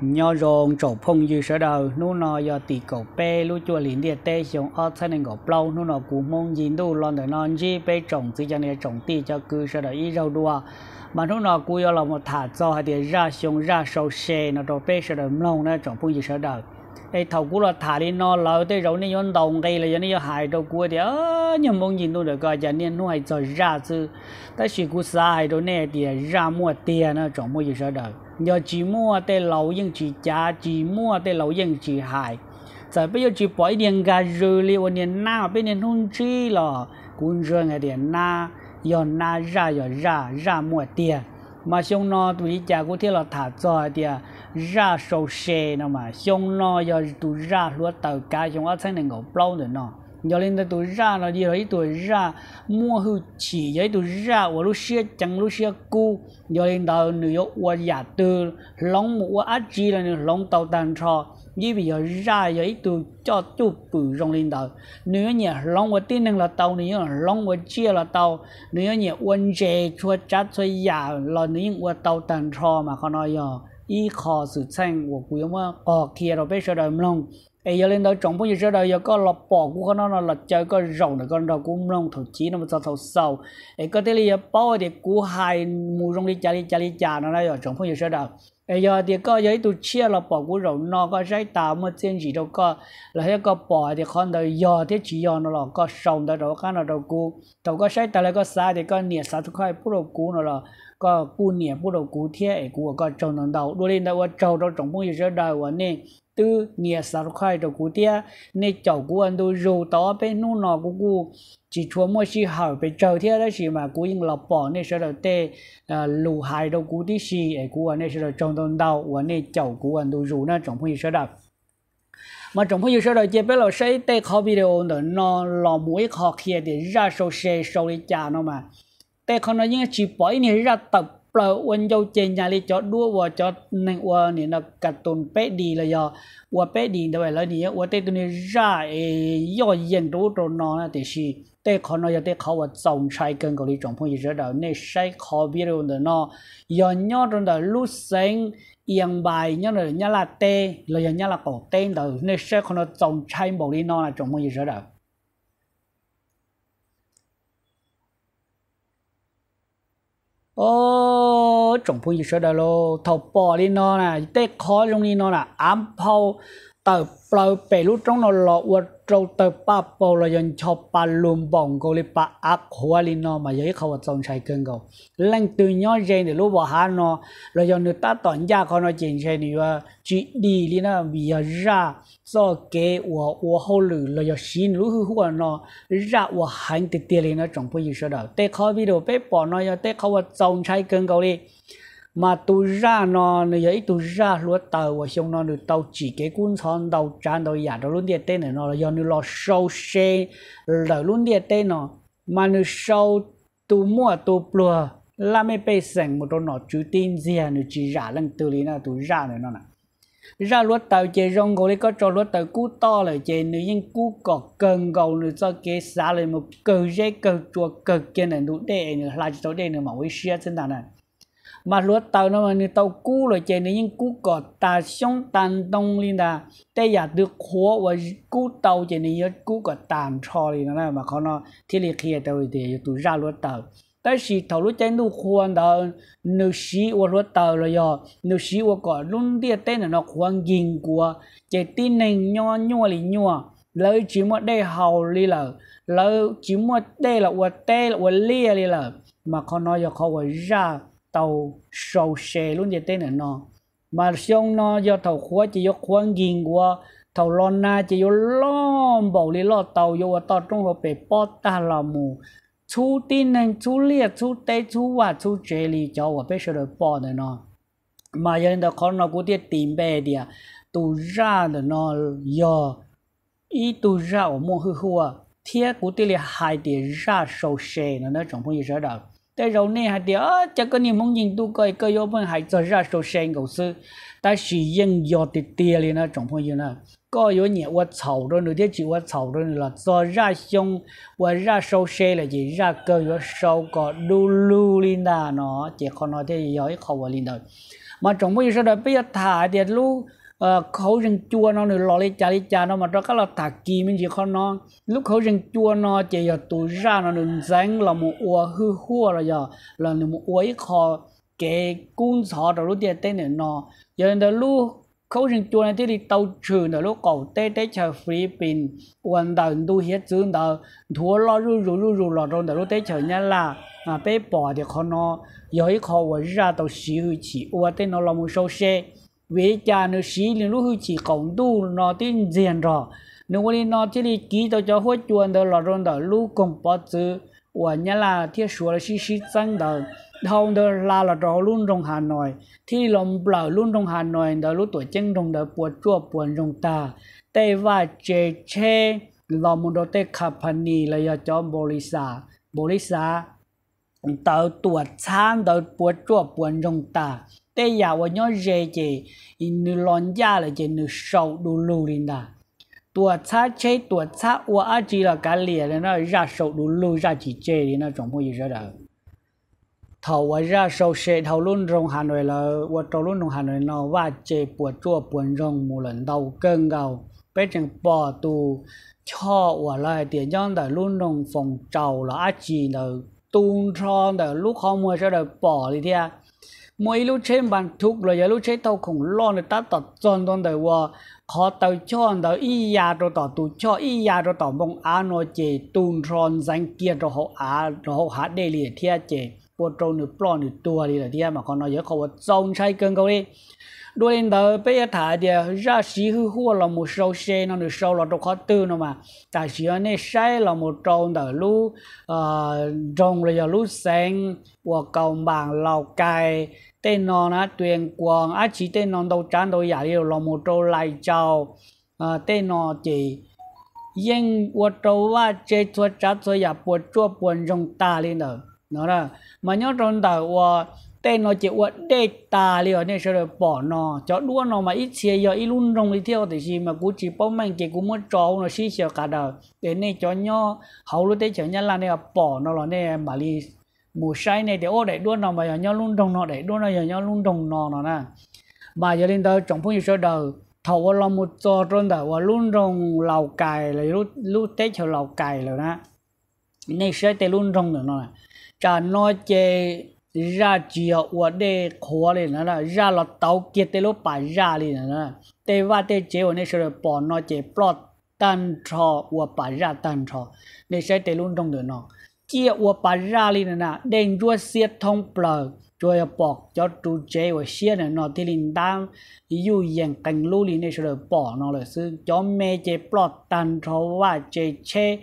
nhờ rong chỗ phong dư sở đầu nô nọ giờ tỷ cầu pe lu chùa liền địa tê xuống ở thân nên cổ plau nô nọ cú mông dính đu lon đời non gì pe trồng tự chân này trồng tỷ cho cư sở đầu y rau đua mà nô nó cú giờ là một thả cho hay thì ra xuống ra sâu xe nó đồ pe sở đầu mông nó trồng phong dư sở đầu đây thầu cú là thả đi nó lỡ tới rậu nên yon đồng cây là yon nên hại đâu cú thì ơ nhưng mông nhìn đu được coi cho nên nuôi rồi ra chứ ta chỉ cú sai đâu nè thì ra mua tiền nó trồng mua gì sở đầu giờ chỉ mua để lẩu nhưng chỉ chả chỉ mua để lẩu nhưng chỉ hại giờ bây giờ chỉ bỏ điện gà rừ li ôn điện na bên điện hung chi lò cũng rơi ngày điện na giờ na ra giờ ra ra mua tiền mà xong nó tụi chả cũng thể là thả cho thì ra sầu xe nó mà xong nó giờ tụi ra lúa tàu cá xong ở sang này ngủ bao nữa nó lên nên tôi ra nó gì đấy tôi ra mua hư chỉ giấy tôi ra ở Russia chẳng Russia cu cho nên tao New York qua giả từ lòng một qua ác chi là lòng tàu tàn trò như bây giờ ra giấy tôi cho chú bự rong lên tàu nếu nhỉ lòng qua tin là tàu nếu lòng qua chia là tàu nếu nhỉ quân chế chua chát chua giả là nếu qua tàu tàn trò mà họ nói rồi ý khó sự tranh của quý ông có kia rồi bây giờ đời mông ấy giờ lên đó trồng bao nhiêu giờ đây giờ có lọp bỏ của nó nó là chơi có rồng được con đầu cũng long thầu chí nó mà sao thầu sâu ấy có thế là ờ, bao thì cú hai mù đi chà đi chà đi chà nó đây trồng bao nhiêu giờ đâu bây giờ thì có giấy tôi chia là bỏ của rổ nó có giấy tàu mà trên gì đâu có là hết có bỏ thì con đời giờ thì chỉ giờ nó là có sống đó đâu cái nó đâu cú đâu có giấy tàu lại có sai thì có nhẹ xa tôi khai bút đầu cú nó là có cú nhẹ bút đầu cú thế cú có trồng nó đầu đôi lên đâu trâu đâu trồng bông gì rồi đời của nên từ nhẹ xa tôi khai đầu cú thế nên cháu cú anh tôi rủ đó bên nu nó cú cú chỉ chua mua chỉ hỏi bên chờ thế đó chỉ mà cú yên lọc bỏ nên sẽ là tê à, lù hại đầu cú tí xì cú anh nên sẽ là trồng 动到我那九股温度，如呢中风一说到。mà trong phong sơ đời chế biết là xây tê khó video nữa nó lò mũi khó kia để ra sâu xe sâu đi chà nó mà tê khó nó những chỉ bỏ này ra tập là quân dâu trên nhà đi cho đua và cho nên qua nên là cả tuần bé đi là do qua bé đi đâu vậy là đi qua tê tuần ra do dân đủ trốn nó là thì gì 对考呢要对考我总裁跟个里状况一直到那谁考比了的呢，要鸟中的路线ยังใบเนี่ยเลยเนี่ยละเต้เลยเนี่ยละกองเต้นเดี๋ยวในเช้าคนเราจงใช้บอกลีนอนจงมันอยู่เฉยเดี๋ยว ô trồng phong sơ đó lô thầu bò đi nó nè tê khó luôn đi nó là ám phao tờ bờ bể lúc trong nó lọ uất เราเติบป้าปอลยนชอบปาลุมบ่องกลิปะอักหัวลินอมาเยอะเขาจงใช้เกินเขาแรงตื่นย่อเจนรู้ว่าฮานอเรายนนึกตาตอนยากเขาเนาะจริงใช่นี่ว่าจีดีลินะวิยาราซอเกวัววัวเขาหรือเรายชินรู้คือหัวเนาะราวัวหันติดเตียเลยนะจงพูดอยู่เสดอแต่เขาวิดีโอไปปอนอยเตเขาว่าจงใช้เกินเขาเลย mà tôi ra nó như vậy tôi ra lúa tàu và xong nó được tàu chỉ cái cuốn son tàu tràn tàu giả đó luôn địa tên này nó là do nó lo sâu xe là luôn địa tên nó mà nó sâu tu mua tu plua là mấy bê sành một đôi nó chú tin gì à nó chỉ giả lần từ lý là tôi ra này nó nè ra lúa tàu chè rong gầu lấy có cho lúa tàu cú to là chè nữ nhưng cú cọ cần gầu nữ cho cái xả lên một cờ dây cờ chùa cờ kia này đủ đề nữa là chỗ đề nữa mà với xe trên đàn này mà lúa tàu nó mà nó tàu cũ rồi chạy nên cũ có ta sống tàn đông lên là đây là được khóa và cũ tàu chạy nên cũ có tàn cho lên nó mà khó nó thiết liệt kia tàu thì tụ ra lúa tàu tại vì thầu lúc chạy nó khoan nó nó sĩ và lúa tàu rồi yo nó sĩ và có luôn địa tên nó nó khoan gìn của chạy tin nên nhỏ nhỏ lì nhỏ lấy chỉ một đây hầu lì lờ lấy chỉ một đây là và tê là và lia lì lờ mà khó nói cho khó và ra tàu sâu xe luôn như thế này nó mà xong nó do tàu khóa chỉ do khóa nghiền qua tàu lo na chỉ do lo bầu lý lo tàu do tàu trong hợp bể bó ta là mù chú tin nên chú liệt chú tế chú và chú chế lý cho và bây giờ được bỏ này nó mà giờ nên khó nó cũng tiết tìm bè đi à tù ra được nó do ý tù ra ở mô hư hua thiết cũng tiết là hai tiền ra sâu xe nó nó chẳng có như rõ đâu แต่เราเนี่ยเดี๋ยวจะก็นี่มงยิงดูก็ก็ยอมหายใจราโซเซงกูซื้อแต่สิยังยอดติดเตียเลยนะจงพงอยู่นะก็有你我炒着呢，这就我炒着呢了。做热香，我热收些了，就热个月收个噜噜哩那喏，这可能这要一靠我领导。嘛，中午有时候不要他的路。Ờ, khẩu rừng chua nó nữa lò lấy chả lấy chả nó mà đó là thả kỳ mình chỉ con nó lúc khẩu rừng chua nó chỉ giờ tụ ra nó đừng dán là một ua hư hua rồi giờ là một ua khó cái cung sọ đó lúc tiền tên này nó giờ đó lúc khẩu rừng chua này thì đi tàu trừ đó lúc cầu tê tê chờ Philippines quần đầu đu hết dương thua lo rù rù rù rù lò rồi đó lúc tê chờ nhá là à bé bỏ thì con nó giờ ít khó ra tàu xí hư chỉ ua tên nó là một sâu xe về cha nó xí liền lúc chỉ cộng tu nó tin diện rõ nếu như nó chỉ đi ký tao cho hết chuồn tao lọt rồi tao lúc công bỏ chữ và nhà là thiết sửa là xí xí chân tao thông tao là là đó luôn trong hà nội thì lòng bờ luôn trong hà nội tao lúc tuổi chân trong tao buồn chua buồn trong ta tây và chế chế lòng một đôi tây khắp hành nì là do cho bồ lý sa bồ lý sa tao tuổi chán tao buồn chua buồn trong ta tê già và nhớ dễ chị nữ lon gia là chị nữ sầu đủ lù lên đà tua cha chế tua cha và a chỉ là cái liền là nó ra sầu đủ lù ra chỉ chế thì nó trồng hoa gì ra đời thầu và ra sầu xe thầu luôn rồng hà nội là và trâu luôn rồng hà nội nó và chế bùa chua buồn rồng một lần đầu cơn gầu bé chẳng bỏ tù cho và lại tiền nhân tại luôn rồng phòng trầu là a chỉ là tuôn tròn tại lúc không mua sẽ đời bỏ đi theo mỗi lúc chế bàn thuốc rồi giờ lúc chế tàu khủng lo người ta tọt tròn toàn đời vợ khó tàu cho tàu y ya rồi tàu tu cho y ya rồi tàu mong á nó chế tuôn tròn danh kia rồi họ á rồi họ hát đề liệt thia chế bộ trâu nửa plo nửa tua đi là thia mà còn nói giờ khó trông chạy cơn cầu đi đôi lên tàu bây giờ thả đi ra sĩ hư hua là một sâu xe nó nửa sâu là trâu khó tư nó mà tại xí anh ấy sai là một trâu tàu lú trông ờ, rồi giờ lú sáng và cầu bằng lào cài tên nó là tuyên quang á à, chỉ tên nó đầu trán đầu giả điều lòng một trâu lại chào à, tên nó chỉ yên của trâu và chế chua chá chua giả bùa chua buồn rong ta lên đó nó là mà nhớ trong đầu của tên nó chỉ của đê ta liền nên sẽ được bỏ nó cho đua nó mà ít xe giờ ít luôn rong đi theo thì gì mà cũng chỉ bao mình chỉ cũng muốn trâu nó xí xèo cả đời để nên cho nhau hầu lúc đấy chẳng nhớ là nên bỏ nó là nên mà đi mùa sai này để ô để đua nó mà giờ nhau luôn đồng nó để đua nó giờ nhau luôn đồng nó nó nè mà giờ lên đó trong phong như sơ đầu thầu lo một cho trôn đầu và luôn đồng lầu cài là lúc lúc tết cho lầu cài rồi nè này sẽ tê luôn đồng nữa nó chả nó chơi ra chiều và để khó lên nó là ra là tàu kia tê lúc bài ra lên nó tê và tê chế và nên sẽ bỏ nó chê plot tan trò và bài ra tan trò này sẽ tê luôn đồng nữa nó chia của bà ra li nè đen chúa xiết thông bờ rồi bỏ cho chú chế và xia này nó thì linh đam yêu yên cảnh này rồi bỏ nó là sư cho mẹ chế bỏ tan thấu và chế chế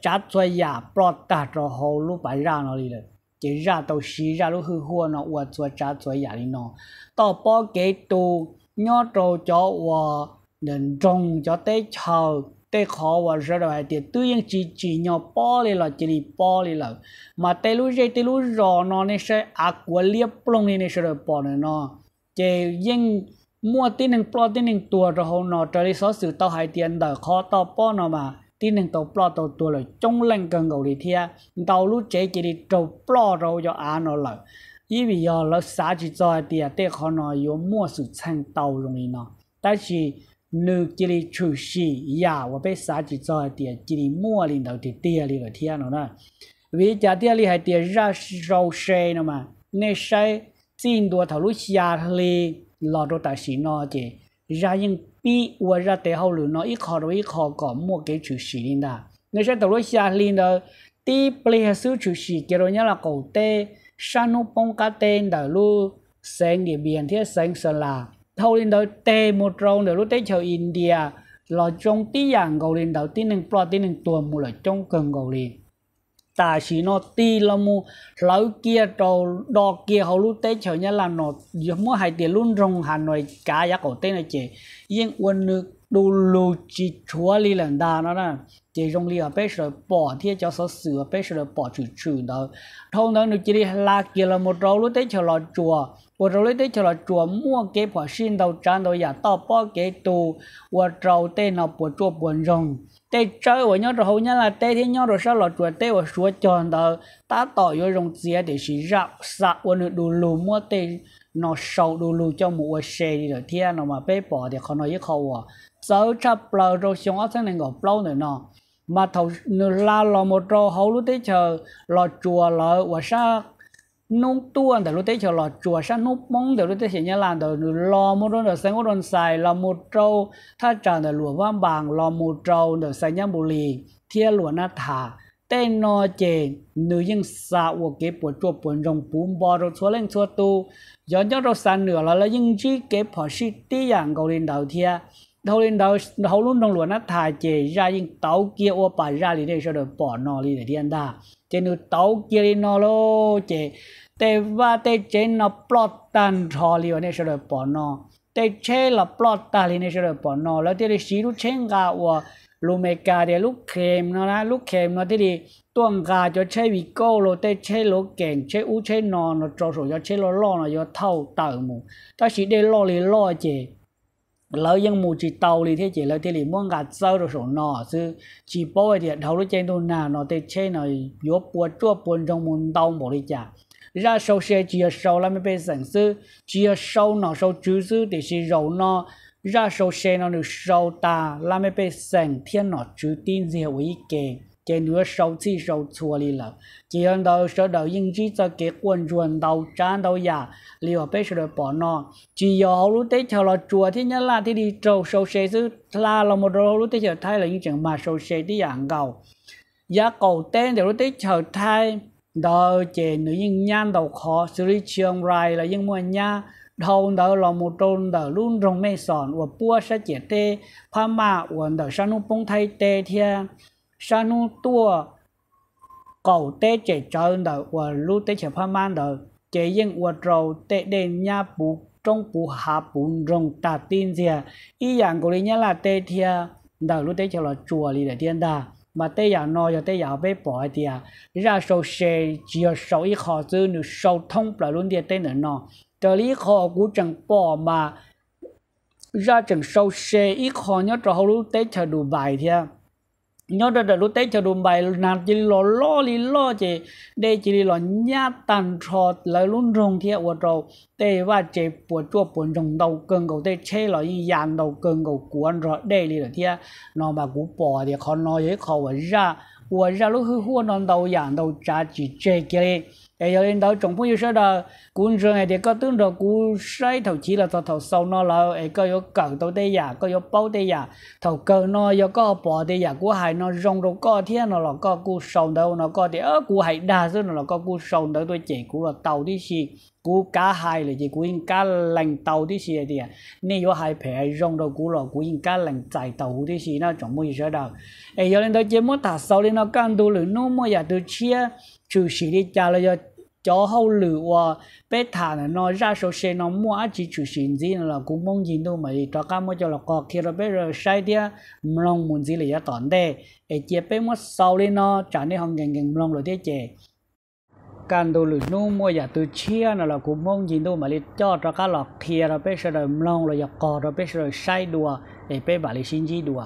chát chúa giả bỏ tạt rồi hầu lúc bà ra nó li rồi chỉ ra tàu xí ra lúc hư hua nó và chúa chát chúa giả li nó tao bỏ kế tu nhớ trâu cho và nên trông cho tới chờ tê khó và ra rồi thì tự nhiên chỉ chỉ nhau bỏ đi là chỉ đi bỏ đi là mà tê lúc chơi tê lúc rõ nó nên sẽ ác quá liếp plong nên sẽ rồi bỏ nữa nó chỉ riêng mua tin h นึ่งปลอตีนหนึ่งตัวเราเราจะได้สอสื่อต่อหายเตียนเดอคอต่อป้อนออกมาตีนหนึ่งตัวปลอตัวตัวเลยจงเล่งกันกูดีเทียเรารู้เจจีดีตัวปลอเราจะอ่านเราเลย因为要了啥子做的，对可能有莫是成道容易呢，但是。nếu chỉ đi chú sĩ ya và bé xã chỉ cho tiền chỉ đi mua lên đầu thì tiền liền đầu thiên nó nè vì trả tiền liền hay tiền ra rau xe nó mà nên xe xin đồ thầu lúc xa lì lò đồ tài sĩ nó chỉ ra những bi và ra tế hậu lửa nó ít khó rồi ít khó có mua cái chú sĩ liền đó nên xe thầu lúc xa nó, đi tí ple sư chú sĩ kia rồi nhá là cầu tê sang nụ bông cá tên đầu lu sáng địa biển thiết sáng sơn là thâu lên đó tê một râu để lúc tê chờ India là trong tí dạng gầu lên đầu tí nên pro tí nên tuần một là trong cần gầu lên ta chỉ nó tí là mu lão kia trò đò kia hầu lúc tết chờ nhá là nó mua hai tiền luôn rong hà nội cả giá cổ tết này chị yên quân nước đu lù chỉ chúa li lần đà nó nè chỉ rong lia bây giờ bỏ thì cho số sửa bây giờ bỏ trừ trừ đó thông đó được chỉ đi là kia là một rau lúa tết cho lò chùa và rau lúa tết cho lò chùa mua cái bỏ xin đầu trang đầu giả to bỏ cái tù và rau tê nó bỏ chùa buồn rong tê chơi của nhau rồi nhau như là tê thì nhau rồi sao lò chùa tê và chúa tròn đó ta tỏ vô rong dìa để xí rạp sạc và nửa đủ lù mua tê nó sâu đủ lù cho mua xe đi rồi thiên nó mà bé bỏ thì khó nói với khâu nữa 走出不老路上，我真能够不老的呢。mà thầu là lò một trâu hầu lúc tới chờ lò chùa lò và sa nông tuôn để lúc tới chờ lò chùa sa nông mong để lúc tới chỉ nhà làm để lò một đôi để sang một đôi xài lò một trâu tha trả để lúa vang bằng lò một trâu để sang nhang bù lì thiên lúa na thả tên nó chè nữ nhân xa của kế bộ chuột bộ rồng bùm bò rồi chúa lên chúa tu do nhớ rồi xa nửa là là những chi kế phò sĩ tí dạng cầu lên đầu thiên đâu lên đâu hầu luôn đồng luôn á thà chế ra những tàu kia ô bà ra đi đây cho được bỏ nó đi để đi ăn đà chế nữ tàu kia đi nó lô chế tê va tê chế nó plot tan thò đi vào cho được bỏ nó tê chế là plot ta đi đây cho được bỏ nó แล้ว tê đi xí lúc chế ngà ô lô mê cà để lúc kèm nó là lúc kèm nó thì đi tuần gà cho chế bị cô lô tê chế lô kèm chế u chế nó nó cho số cho chế lô lo nó cho thâu tờ mù ta chỉ để lô đi lô chế lỡ dân mù chỉ tàu thì thế chỉ là thế thì muốn gạt sơ rồi sổ nọ chứ chỉ bố thì đầu lúc trên tôi nào nó thế chế nó yếu bùa chua buồn trong môn tàu bỏ đi chả ra sâu xe chỉ sâu là mới bị sản sư chỉ sâu nó sâu chứ sư thì chỉ rầu nó ra sâu xe nó được sâu ta là mới bị sản thiên nó chứ tin gì hữu ý kiến chế nữa sâu chi sâu chua li lợ chỉ hơn đầu sở đầu yên chi cho kế quần ruồn đầu trán đầu giả liều bế sở bỏ nọ chỉ giờ hậu lúc tế chờ là thì nhớ là thì đi trâu sâu xe chứ là là một đầu lúc tế thay là những chuyện mà sâu xe đi dạng cầu giá cầu tên thì lúc tế chờ thay đầu chế nữ yên nhan khó xử lý trường rai là yên mua nha đầu đó là một trôn đó luôn rồng mê sòn và bua sẽ chế tê pha mà và đó sang nông thay tê thiên sáng nu tua cầu tế chế trơn đó và lu tế chế pha man đó chế yên và trâu tế đến nhà bù trong bù hạ bù rồng ta tin gì ý dạng của lý nhá là tế thia đó lu tế chế là chùa lý để tiên đà mà tế giả nó cho tế giả bé bỏ đi à ra sầu xe chỉ ở ít họ chứ nếu sầu thông là luôn địa tế nữa nó trợ lý họ cũng chẳng bỏ mà ra chẳng sầu xe ít họ nhớ cho họ lúc tế chờ đủ bài thì à nhớ đó là lúc tết cho đùm bài nằm chỉ lo lo lì lo chỉ đây chỉ lo nhá tàn trò lại luôn rong thiệt của trâu tê và chế buồn chua buồn rong đầu cơn cầu tê chê lo như dàn đầu cơn cầu cuốn rồi đây lì là thiệt nó mà cú bỏ thì khó nói với khó ra của ra lúc hư hua non đầu dàn đầu trả chỉ chê kia để giờ lên đó trồng cũng yêu sao đó cũng rồi này để có tương đồ cú sai thầu chỉ là thầu thầu sâu nó là ấy có yếu cỡ tàu tây giả có yếu bao tây giả thầu cơ nó yếu có bỏ tây giả của hải nó rong rồi có thiên nó là có cú sâu đâu nó có thì ở cú hải đa số nó là có cú sâu đâu tôi chỉ cú là tàu đi xì cú cá hai là gì cú in cá lành tàu đi xì thì à. nên yếu hai phe rong rồi cú là cú in cá lành chạy tàu đi xì nó trồng yêu sao đó ấy giờ lên đó chỉ muốn thả sâu lên nó can đủ lửa nó mua giả từ chia trừ xì đi cha là do cho hậu lự và bé thả là nó ra số xe nó mua á chỉ chủ xin gì là cũng mong gì đâu mà cho cá mua cho là có khi rồi bé rồi sai đi mong muốn gì là giá tòn đây ấy chế bé mua sau lên nó trả nên hàng gần gần mong rồi thế chế can đồ lử nu mua giả từ chia nó là cũng mong gì đâu mà lấy cho cho cá lọc kia rồi bé rồi mong rồi giặc có, rồi bé rồi sai đùa để bé bảo lấy xin gì đùa